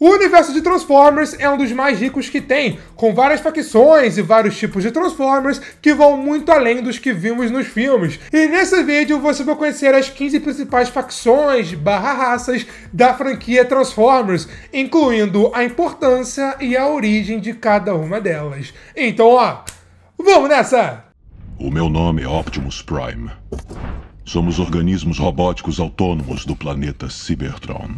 O universo de Transformers é um dos mais ricos que tem, com várias facções e vários tipos de Transformers que vão muito além dos que vimos nos filmes. E nesse vídeo você vai conhecer as 15 principais facções barra raças da franquia Transformers, incluindo a importância e a origem de cada uma delas. Então ó, vamos nessa! O meu nome é Optimus Prime. Somos organismos robóticos autônomos do planeta Cybertron.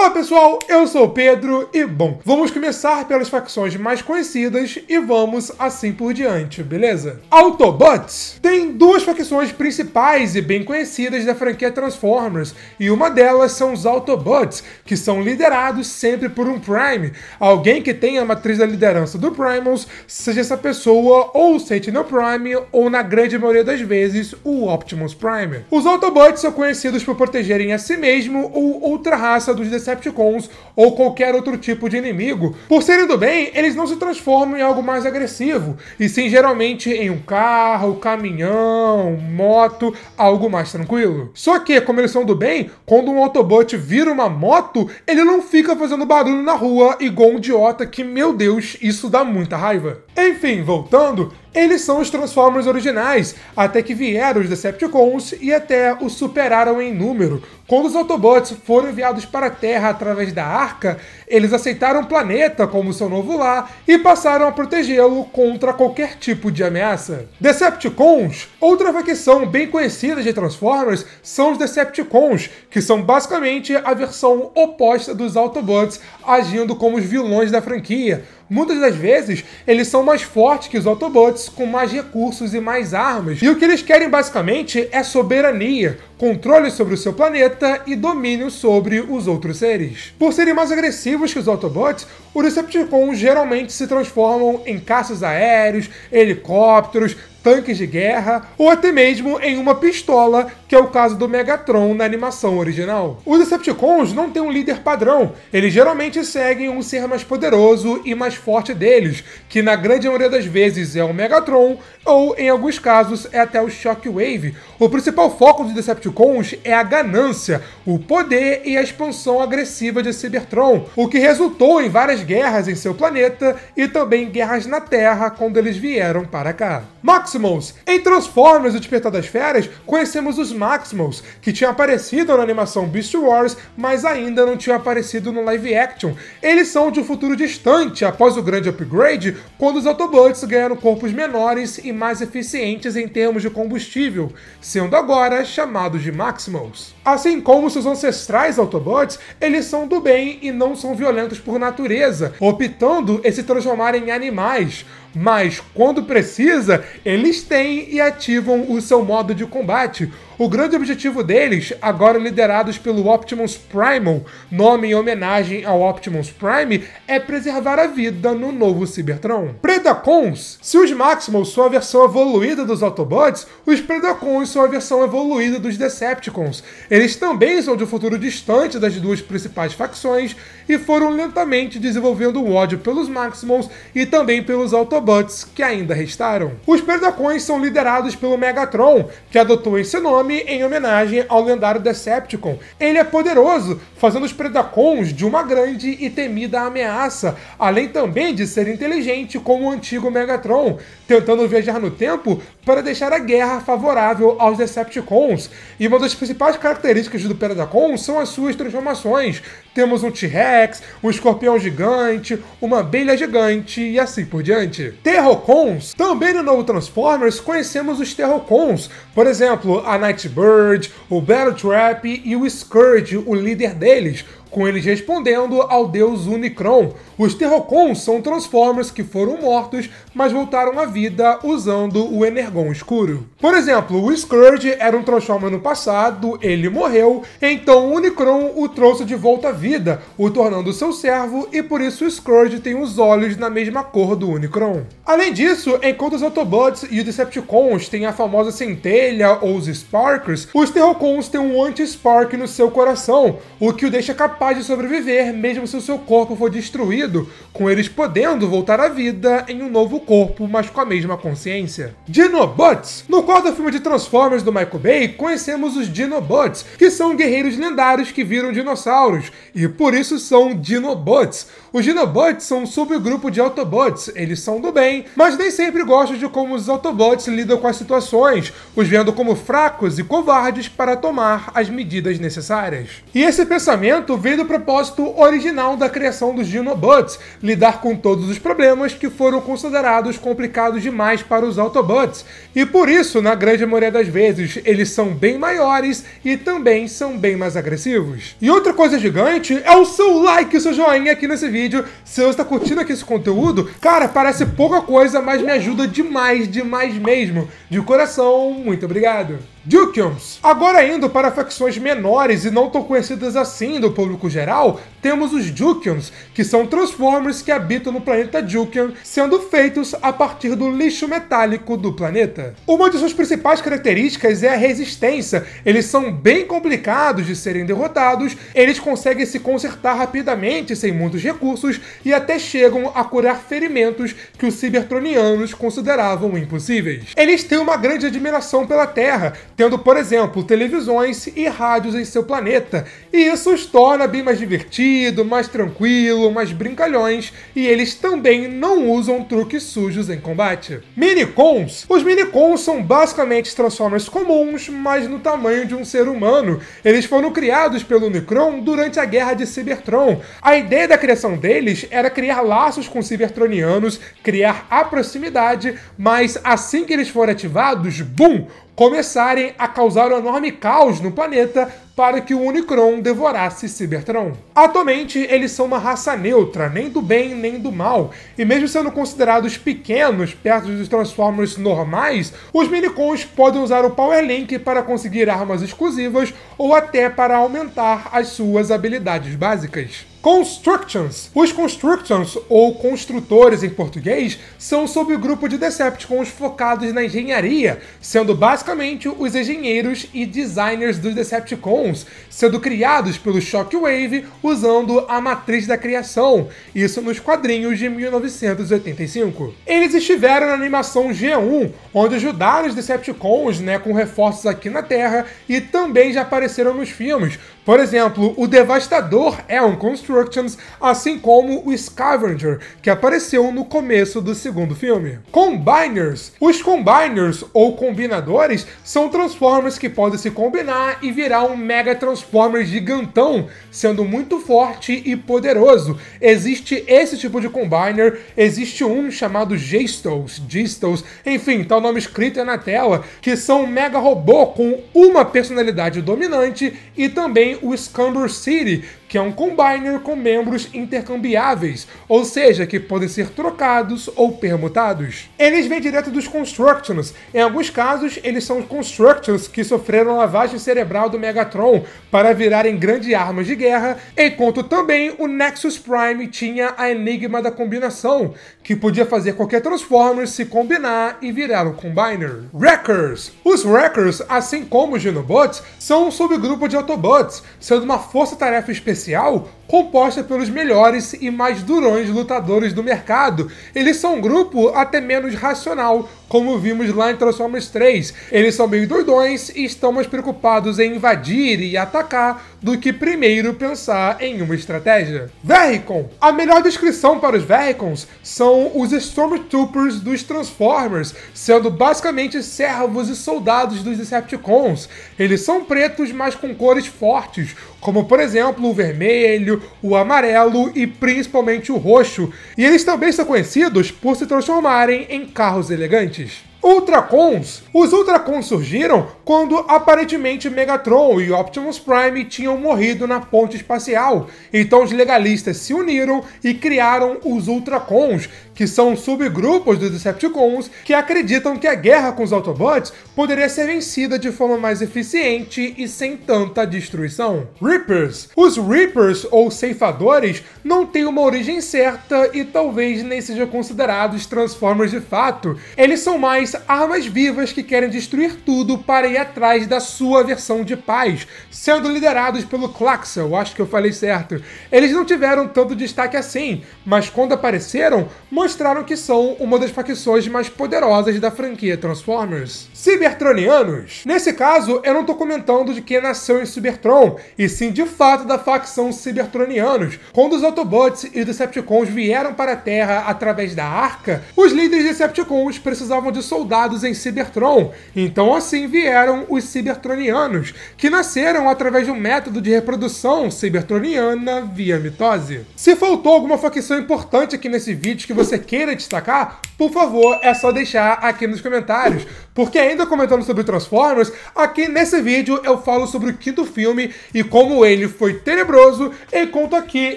Fala pessoal, eu sou o Pedro e bom, vamos começar pelas facções mais conhecidas e vamos assim por diante, beleza? Autobots tem duas facções principais e bem conhecidas da franquia Transformers e uma delas são os Autobots, que são liderados sempre por um Prime, alguém que tem a matriz da liderança do Primals, seja essa pessoa ou o Sentinel Prime ou na grande maioria das vezes o Optimus Prime. Os Autobots são conhecidos por protegerem a si mesmo ou outra raça dos Decepticons ou qualquer outro tipo de inimigo. Por serem do bem, eles não se transformam em algo mais agressivo, e sim geralmente em um carro, caminhão, moto, algo mais tranquilo. Só que, como eles são do bem, quando um Autobot vira uma moto, ele não fica fazendo barulho na rua igual um idiota que, meu Deus, isso dá muita raiva. Enfim, voltando, eles são os Transformers originais, até que vieram os Decepticons e até os superaram em número. Quando os Autobots foram enviados para a Terra através da Arca, eles aceitaram o planeta como seu novo lar e passaram a protegê-lo contra qualquer tipo de ameaça. Decepticons, outra facção bem conhecida de Transformers, são os Decepticons, que são basicamente a versão oposta dos Autobots, agindo como os vilões da franquia Muitas das vezes, eles são mais fortes que os Autobots, com mais recursos e mais armas. E o que eles querem basicamente é soberania, controle sobre o seu planeta e domínio sobre os outros seres. Por serem mais agressivos que os Autobots, os Decepticons geralmente se transformam em caças aéreos, helicópteros, tanques de guerra ou até mesmo em uma pistola, que é o caso do Megatron na animação original. Os Decepticons não têm um líder padrão, eles geralmente seguem um ser mais poderoso e mais forte deles, que na grande maioria das vezes é o Megatron ou, em alguns casos, é até o Shockwave. O principal foco dos Decepticons é a ganância, o poder e a expansão agressiva de Cybertron, o que resultou em várias guerras em seu planeta e também guerras na Terra quando eles vieram para cá. Maximals! Em Transformers, O Despertar das Feras, conhecemos os Maximals, que tinham aparecido na animação Beast Wars, mas ainda não tinham aparecido no live action. Eles são de um futuro distante, após o grande upgrade, quando os Autobots ganharam corpos menores e mais eficientes em termos de combustível, sendo agora chamados de Maximals. Assim como seus ancestrais Autobots, eles são do bem e não são violentos por natureza, optando em se transformar em animais, mas quando precisa, eles têm e ativam o seu modo de combate, o grande objetivo deles, agora liderados pelo Optimus Primal, nome em homenagem ao Optimus Prime, é preservar a vida no novo Cybertron. Predacons. Se os Maximals são a versão evoluída dos Autobots, os Predacons são a versão evoluída dos Decepticons. Eles também são de um futuro distante das duas principais facções e foram lentamente desenvolvendo o ódio pelos Maximals e também pelos Autobots, que ainda restaram. Os Predacons são liderados pelo Megatron, que adotou esse nome nome em homenagem ao lendário Decepticon. Ele é poderoso, fazendo os Predacons de uma grande e temida ameaça, além também de ser inteligente como o antigo Megatron tentando viajar no tempo para deixar a guerra favorável aos Decepticons. E uma das principais características do Predacon são as suas transformações. Temos um T-Rex, um escorpião gigante, uma abelha gigante e assim por diante. Terrocons. Também no novo Transformers conhecemos os Terrocons. Por exemplo, a Nightbird, o Battle Trap e o Scourge, o líder deles com eles respondendo ao deus Unicron. Os Terrocons são Transformers que foram mortos, mas voltaram à vida usando o Energon escuro. Por exemplo, o Scourge era um Transformer no passado, ele morreu, então o Unicron o trouxe de volta à vida, o tornando seu servo, e por isso o Scourge tem os olhos na mesma cor do Unicron. Além disso, enquanto os Autobots e os Decepticons têm a famosa centelha ou os Sparkers, os Terrocons têm um anti-Spark no seu coração, o que o deixa capaz capaz de sobreviver mesmo se o seu corpo for destruído, com eles podendo voltar à vida em um novo corpo, mas com a mesma consciência. Dinobots! No quarto filme de Transformers do Michael Bay, conhecemos os Dinobots, que são guerreiros lendários que viram dinossauros, e por isso são Dinobots. Os Dinobots são um subgrupo de Autobots, eles são do bem, mas nem sempre gostam de como os Autobots lidam com as situações, os vendo como fracos e covardes para tomar as medidas necessárias. E esse pensamento vem do propósito original da criação dos Dinobots, lidar com todos os problemas que foram considerados complicados demais para os Autobots. E por isso, na grande maioria das vezes, eles são bem maiores e também são bem mais agressivos. E outra coisa gigante é o seu like, o seu joinha aqui nesse vídeo. Se você está curtindo aqui esse conteúdo, cara, parece pouca coisa, mas me ajuda demais, demais mesmo. De coração, muito obrigado. Dukeums. Agora indo para facções menores e não tão conhecidas assim do público geral, temos os Jukians, que são Transformers que habitam no planeta Jukian, sendo feitos a partir do lixo metálico do planeta. Uma de suas principais características é a resistência. Eles são bem complicados de serem derrotados, eles conseguem se consertar rapidamente sem muitos recursos e até chegam a curar ferimentos que os cibertronianos consideravam impossíveis. Eles têm uma grande admiração pela Terra, tendo, por exemplo, televisões e rádios em seu planeta, e isso os torna bem mais divertidos divertido, mais tranquilo, mais brincalhões, e eles também não usam truques sujos em combate. Minicons. Os minicons são basicamente Transformers comuns, mas no tamanho de um ser humano. Eles foram criados pelo Necron durante a guerra de Cybertron. A ideia da criação deles era criar laços com Cybertronianos, criar a proximidade, mas assim que eles forem ativados, bum! começarem a causar um enorme caos no planeta para que o Unicron devorasse Cybertron. Atualmente, eles são uma raça neutra, nem do bem nem do mal, e mesmo sendo considerados pequenos perto dos Transformers normais, os Minicons podem usar o Power Link para conseguir armas exclusivas ou até para aumentar as suas habilidades básicas. Constructions. Os Constructions, ou construtores em português, são sob o grupo de Decepticons focados na engenharia, sendo basicamente os engenheiros e designers dos Decepticons, sendo criados pelo Shockwave usando a matriz da criação, isso nos quadrinhos de 1985. Eles estiveram na animação G1, onde ajudaram os Decepticons né, com reforços aqui na Terra e também já apareceram nos filmes, por exemplo, o Devastador é um Constructions, assim como o Scavenger, que apareceu no começo do segundo filme. Combiners. Os Combiners, ou Combinadores, são Transformers que podem se combinar e virar um Mega Transformer gigantão, sendo muito forte e poderoso. Existe esse tipo de Combiner, existe um chamado Gestos, Gestos, enfim, tá o nome escrito na tela, que são um mega robô com uma personalidade dominante e também o Scandor City, que é um combiner com membros intercambiáveis, ou seja, que podem ser trocados ou permutados. Eles vêm direto dos Constructions. Em alguns casos, eles são Constructions que sofreram lavagem cerebral do Megatron para virarem grandes armas de guerra, enquanto também o Nexus Prime tinha a Enigma da Combinação, que podia fazer qualquer Transformer se combinar e virar um Combiner. Wreckers. Os Wreckers, assim como os Dinobots, são um subgrupo de Autobots, sendo uma força-tarefa específica especial composta pelos melhores e mais durões lutadores do mercado. Eles são um grupo até menos racional, como vimos lá em Transformers 3. Eles são meio doidões e estão mais preocupados em invadir e atacar do que primeiro pensar em uma estratégia. Verricon. A melhor descrição para os Verricons são os Stormtroopers dos Transformers, sendo basicamente servos e soldados dos Decepticons. Eles são pretos, mas com cores fortes, como por exemplo o vermelho, o amarelo e principalmente o roxo. E eles também são conhecidos por se transformarem em carros elegantes antes. Ultracons. Os Ultracons surgiram quando aparentemente Megatron e Optimus Prime tinham morrido na ponte espacial. Então os legalistas se uniram e criaram os Ultracons, que são subgrupos dos Decepticons que acreditam que a guerra com os Autobots poderia ser vencida de forma mais eficiente e sem tanta destruição. Reapers. Os Reapers, ou ceifadores, não têm uma origem certa e talvez nem sejam considerados Transformers de fato. Eles são mais armas vivas que querem destruir tudo para ir atrás da sua versão de paz, sendo liderados pelo Claxel, acho que eu falei certo. Eles não tiveram tanto destaque assim, mas quando apareceram, mostraram mostraram que são uma das facções mais poderosas da franquia Transformers. Cybertronianos? Nesse caso, eu não tô comentando de quem nasceu em Cybertron, e sim de fato da facção Cybertronianos. Quando os Autobots e os Decepticons vieram para a Terra através da Arca, os líderes Decepticons precisavam de soldados em Cybertron, então assim vieram os Cybertronianos, que nasceram através de um método de reprodução cybertroniana via mitose. Se faltou alguma facção importante aqui nesse vídeo que você queira destacar, por favor, é só deixar aqui nos comentários. Porque ainda comentando sobre Transformers, aqui nesse vídeo eu falo sobre o quinto filme e como ele foi tenebroso, enquanto aqui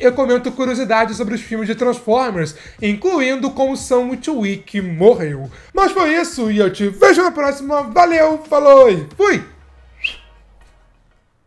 eu comento curiosidades sobre os filmes de Transformers, incluindo como Sam Witwick morreu. Mas foi isso, e eu te vejo na próxima. Valeu, falou e fui!